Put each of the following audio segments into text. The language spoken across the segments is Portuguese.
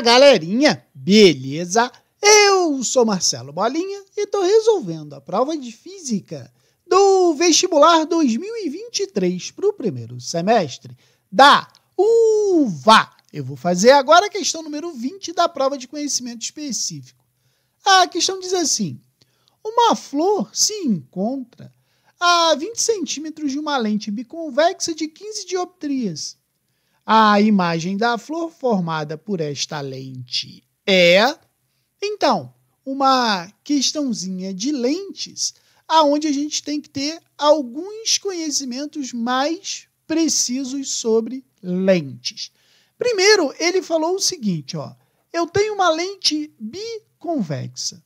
galerinha, beleza? Eu sou Marcelo Bolinha e estou resolvendo a prova de física do vestibular 2023 para o primeiro semestre da UVA. Eu vou fazer agora a questão número 20 da prova de conhecimento específico. A questão diz assim: uma flor se encontra a 20 centímetros de uma lente biconvexa de 15 dioptrias a imagem da flor formada por esta lente é, então, uma questãozinha de lentes, aonde a gente tem que ter alguns conhecimentos mais precisos sobre lentes. Primeiro, ele falou o seguinte, ó: eu tenho uma lente biconvexa.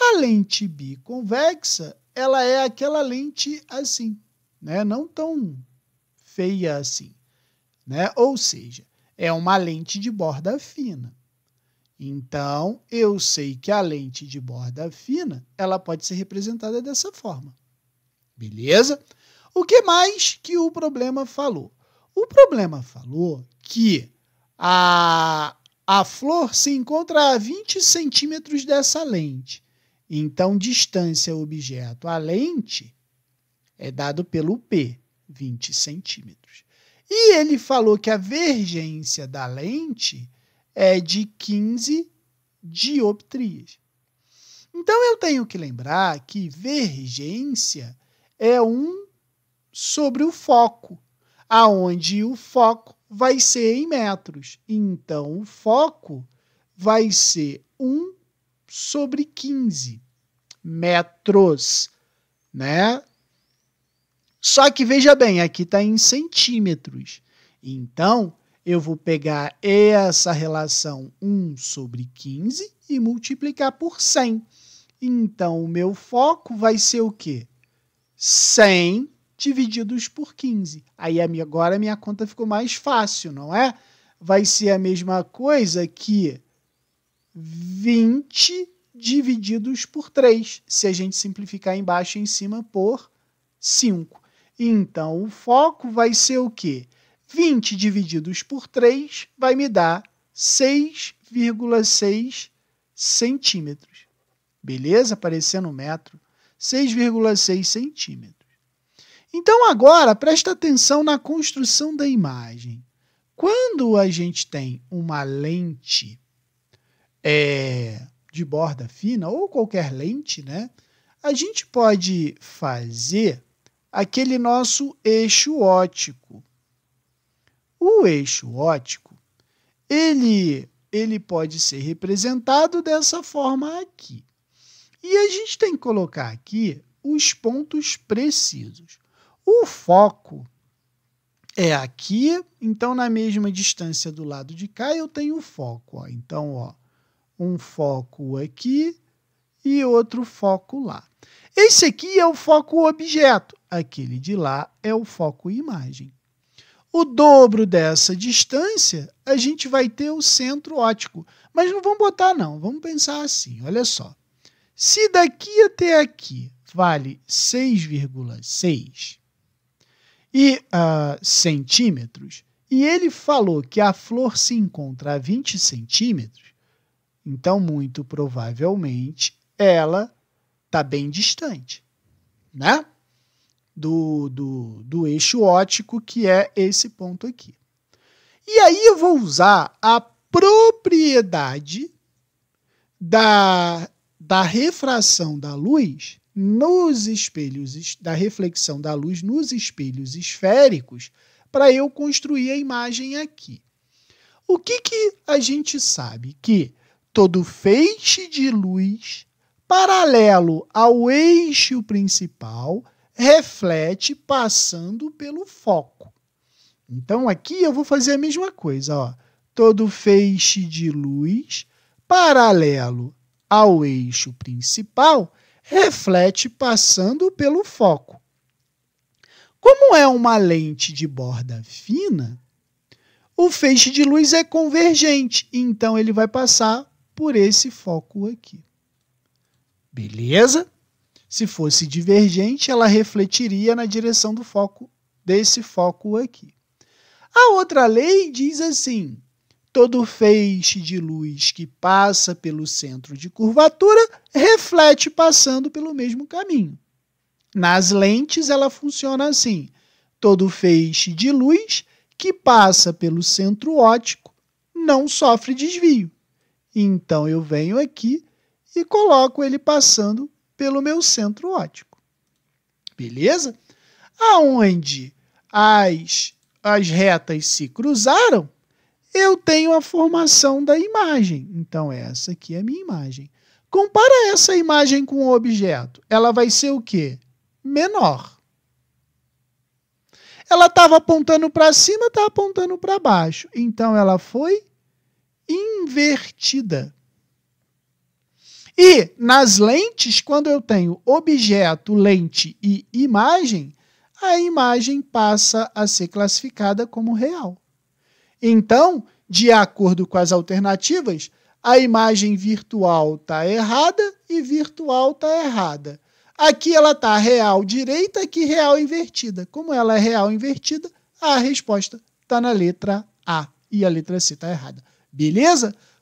A lente biconvexa, ela é aquela lente assim, né? Não tão feia assim né? Ou seja, é uma lente de borda fina. Então, eu sei que a lente de borda fina, ela pode ser representada dessa forma. Beleza? O que mais que o problema falou? O problema falou que a, a flor se encontra a 20 centímetros dessa lente. Então, distância objeto à lente é dado pelo P, 20 centímetros. E ele falou que a vergência da lente é de 15 dioptrias. Então eu tenho que lembrar que vergência é 1 sobre o foco, aonde o foco vai ser em metros. Então o foco vai ser 1 sobre 15 metros, né? Só que veja bem, aqui está em centímetros. Então, eu vou pegar essa relação 1 sobre 15 e multiplicar por 100. Então, o meu foco vai ser o quê? 100 divididos por 15. Aí agora a minha conta ficou mais fácil, não é? Vai ser a mesma coisa que 20 divididos por 3, se a gente simplificar embaixo e em cima por 5. Então, o foco vai ser o quê? 20 divididos por 3 vai me dar 6,6 centímetros. Beleza? Parecendo um metro. 6,6 centímetros. Então, agora, presta atenção na construção da imagem. Quando a gente tem uma lente é, de borda fina ou qualquer lente, né? A gente pode fazer aquele nosso eixo ótico. O eixo ótico, ele, ele pode ser representado dessa forma aqui. E a gente tem que colocar aqui os pontos precisos. O foco é aqui, então na mesma distância do lado de cá eu tenho foco. Ó. Então, ó, um foco aqui, e outro foco lá. Esse aqui é o foco objeto, aquele de lá é o foco imagem. O dobro dessa distância, a gente vai ter o centro óptico. Mas não vamos botar, não. Vamos pensar assim, olha só. Se daqui até aqui vale 6,6 e uh, centímetros, e ele falou que a flor se encontra a 20 centímetros, então, muito provavelmente, ela está bem distante, né? Do, do, do eixo ótico, que é esse ponto aqui. E aí eu vou usar a propriedade da, da refração da luz nos espelhos, da reflexão da luz nos espelhos esféricos, para eu construir a imagem aqui. O que, que a gente sabe? Que todo feixe de luz paralelo ao eixo principal, reflete passando pelo foco. Então aqui eu vou fazer a mesma coisa, ó. Todo feixe de luz paralelo ao eixo principal reflete passando pelo foco. Como é uma lente de borda fina, o feixe de luz é convergente, então ele vai passar por esse foco aqui. Beleza? Se fosse divergente, ela refletiria na direção do foco desse foco aqui. A outra lei diz assim: todo feixe de luz que passa pelo centro de curvatura reflete passando pelo mesmo caminho. Nas lentes, ela funciona assim: todo feixe de luz que passa pelo centro óptico não sofre desvio. Então eu venho aqui e coloco ele passando pelo meu centro óptico. Beleza? Aonde as, as retas se cruzaram, eu tenho a formação da imagem. Então, essa aqui é a minha imagem. Compara essa imagem com o objeto. Ela vai ser o quê? Menor. Ela estava apontando para cima, estava tá apontando para baixo. Então, ela foi invertida. E nas lentes, quando eu tenho objeto, lente e imagem, a imagem passa a ser classificada como real. Então, de acordo com as alternativas, a imagem virtual está errada e virtual está errada. Aqui ela está real direita, aqui real invertida. Como ela é real invertida, a resposta está na letra A e a letra C está errada. Beleza?